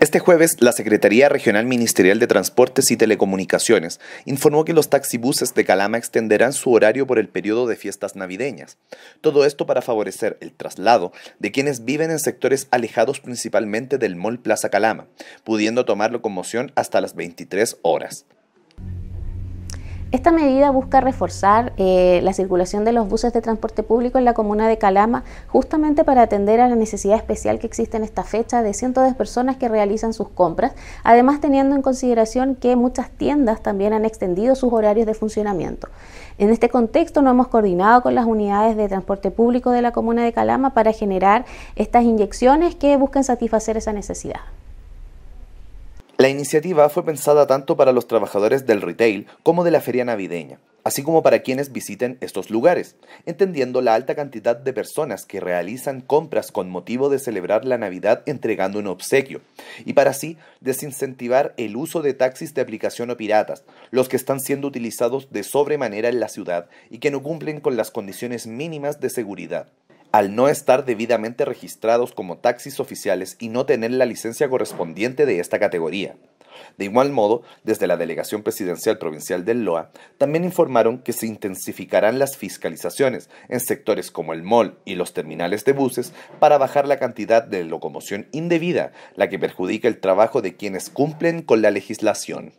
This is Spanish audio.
Este jueves, la Secretaría Regional Ministerial de Transportes y Telecomunicaciones informó que los taxibuses de Calama extenderán su horario por el periodo de fiestas navideñas. Todo esto para favorecer el traslado de quienes viven en sectores alejados principalmente del Mall Plaza Calama, pudiendo tomar locomoción hasta las 23 horas. Esta medida busca reforzar eh, la circulación de los buses de transporte público en la comuna de Calama, justamente para atender a la necesidad especial que existe en esta fecha de cientos de personas que realizan sus compras, además teniendo en consideración que muchas tiendas también han extendido sus horarios de funcionamiento. En este contexto, no hemos coordinado con las unidades de transporte público de la comuna de Calama para generar estas inyecciones que buscan satisfacer esa necesidad. La iniciativa fue pensada tanto para los trabajadores del retail como de la feria navideña, así como para quienes visiten estos lugares, entendiendo la alta cantidad de personas que realizan compras con motivo de celebrar la Navidad entregando un obsequio, y para así desincentivar el uso de taxis de aplicación o piratas, los que están siendo utilizados de sobremanera en la ciudad y que no cumplen con las condiciones mínimas de seguridad al no estar debidamente registrados como taxis oficiales y no tener la licencia correspondiente de esta categoría. De igual modo, desde la Delegación Presidencial Provincial del LOA, también informaron que se intensificarán las fiscalizaciones en sectores como el mall y los terminales de buses para bajar la cantidad de locomoción indebida, la que perjudica el trabajo de quienes cumplen con la legislación.